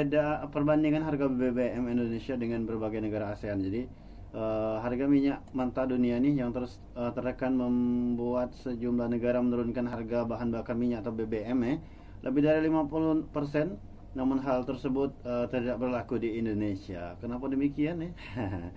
ada perbandingan harga BBM Indonesia dengan berbagai negara ASEAN. Jadi uh, harga minyak mentah dunia nih yang terus uh, eh, terekan membuat sejumlah negara menurunkan harga bahan bakar minyak atau BBM eh ya, lebih dari 50%. persen. Namun hal tersebut uh, tidak berlaku di Indonesia. Kenapa demikian ya? Eh?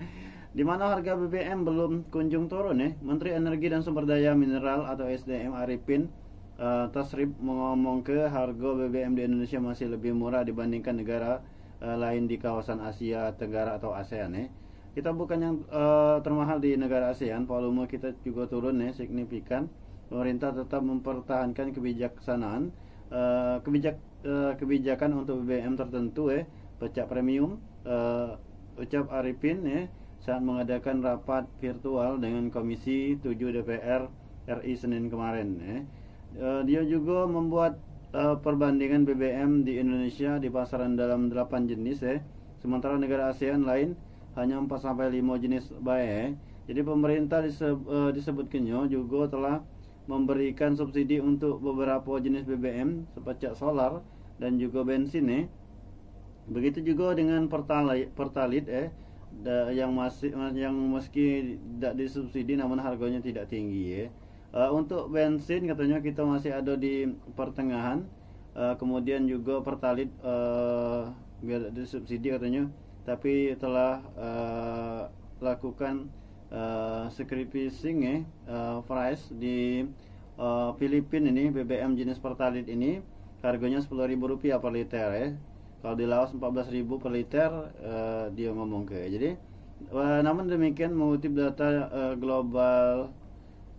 di mana harga BBM belum kunjung turun ya? Eh? Menteri Energi dan Sumber Daya Mineral atau SDM Arifin uh, eh, Tasrib mengomong ke harga BBM di Indonesia masih lebih murah dibandingkan negara uh, lain di kawasan Asia Tenggara atau ASEAN ya. Kita bukan yang uh, termahal di negara ASEAN, volume kita juga turun ya signifikan. Pemerintah tetap mempertahankan kebijaksanaan uh, kebijak uh, kebijakan untuk BBM tertentu ya, pecah premium uh, ucap Arifin ya saat mengadakan rapat virtual dengan Komisi 7 DPR RI Senin kemarin ya. Eh, dia juga membuat uh, perbandingan BBM di Indonesia di pasaran dalam 8 jenis ya. Sementara negara ASEAN lain hanya 4 sampai 5 jenis bae. Jadi pemerintah disebut, uh, disebutkannya juga telah memberikan subsidi untuk beberapa jenis BBM seperti solar dan juga bensin ya. Begitu juga dengan pertalite, eh yang masih yang meski tidak disubsidi namun harganya tidak tinggi ya. Uh, untuk bensin katanya kita masih ada di pertengahan. Uh, kemudian juga pertalit uh, eh, biar disubsidi katanya, tapi telah uh, lakukan uh, sacrificing eh uh, price di uh, Filipina ini BBM jenis pertalit ini harganya Rp10.000 per liter ya. Eh. Kalau di Laos 14.000 per liter uh, dia ngomong ke. Jadi uh, namun demikian mengutip data uh, global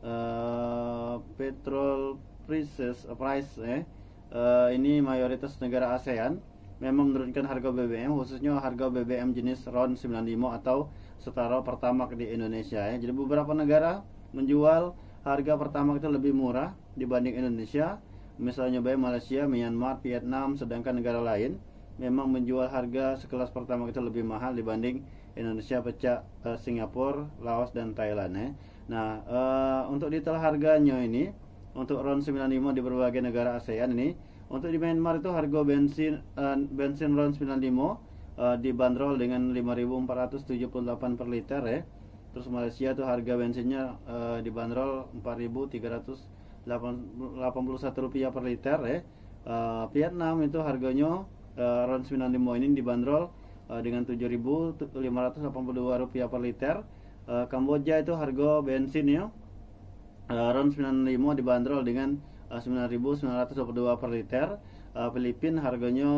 Eh, petrol prices uh, price eh uh, ini mayoritas negara ASEAN memang menurunkan harga BBM khususnya harga BBM jenis RON 95 atau setara pertama di Indonesia ya. Jadi beberapa negara menjual harga pertama itu lebih murah dibanding Indonesia. Misalnya baik Malaysia, Myanmar, Vietnam sedangkan negara lain memang menjual harga sekelas pertama itu lebih mahal dibanding Indonesia pecah Singapura, Laos dan Thailand ya. Nah, uh, untuk detail harganya ini untuk RON 95 di berbagai negara ASEAN ini untuk di Myanmar itu harga bensin uh, bensin RON 95 uh, dibanderol dengan 5.478 per liter ya. Terus Malaysia itu harga bensinnya uh, dibanderol 4.381 rupiah per liter ya. Uh, Vietnam itu harganya uh, RON 95 ini dibanderol uh, dengan 7.582 rupiah per liter uh, Kamboja itu harga bensin ya eh, RON 95 dibanderol dengan 9.922 eh, per liter Filipina harganya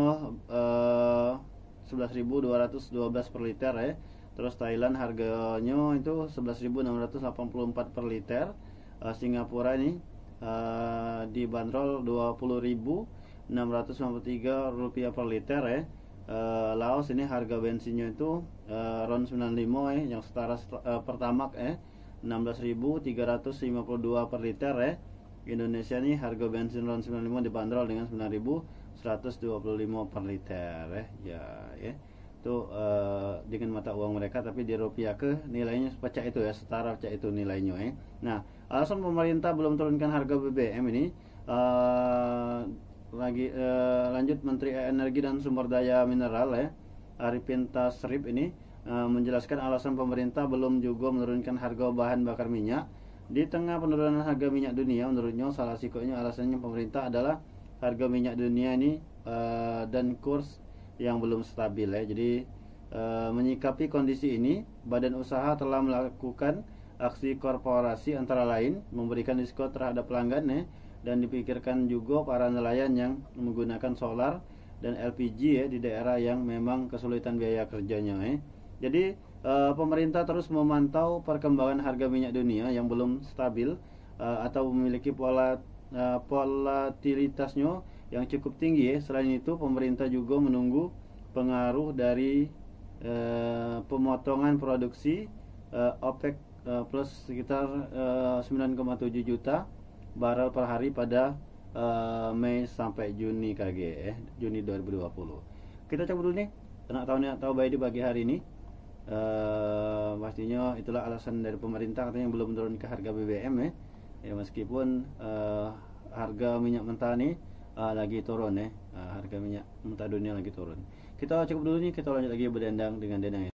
11.212 per liter ya terus Thailand harganya itu 11.684 per liter Singapura ini uh, dibanderol 20.693 rupiah per liter ya uh, Laos ini harga bensinnya itu uh, RON 95 eh yang setara uh, pertamax eh 16.352 eh, per liter eh Indonesia ini harga bensin RON 95 dibanderol dengan 9.125 per liter eh ya ya itu uh, dengan mata uang mereka tapi di rupiah ke nilainya sepecah itu ya setara pecah itu nilainya eh nah alasan pemerintah belum turunkan harga BBM ini uh, lagi uh, lanjut Menteri Energi dan Sumber Daya Mineral ya Arifin Tasrif ini uh, menjelaskan alasan pemerintah belum juga menurunkan harga bahan bakar minyak di tengah penurunan harga minyak dunia menurutnya salah sikonya alasannya pemerintah adalah harga minyak dunia ini uh, dan kurs yang belum stabil ya jadi uh, menyikapi kondisi ini badan usaha telah melakukan aksi korporasi antara lain memberikan diskon terhadap pelanggan ya dan dipikirkan juga para nelayan yang menggunakan solar dan LPG ya di daerah yang memang kesulitan biaya kerjanya ya. Jadi e, pemerintah terus memantau perkembangan harga minyak dunia yang belum stabil e, atau memiliki pola e, volatilitasnya yang cukup tinggi ya. Selain itu pemerintah juga menunggu pengaruh dari e, pemotongan produksi e, OPEC e, plus sekitar e, 9,7 juta barrel per hari pada uh, Mei sampai Juni KG eh Juni 2020. Kita cek dulu nih anak tahun yang tahu baik di pagi hari ini. Uh, pastinya itulah alasan dari pemerintah katanya belum turun ke harga BBM eh. ya meskipun uh, harga minyak mentah nih uh, lagi turun ya. uh, harga minyak mentah dunia lagi turun kita cukup dulu nih kita lanjut lagi berdendang dengan dendang ya.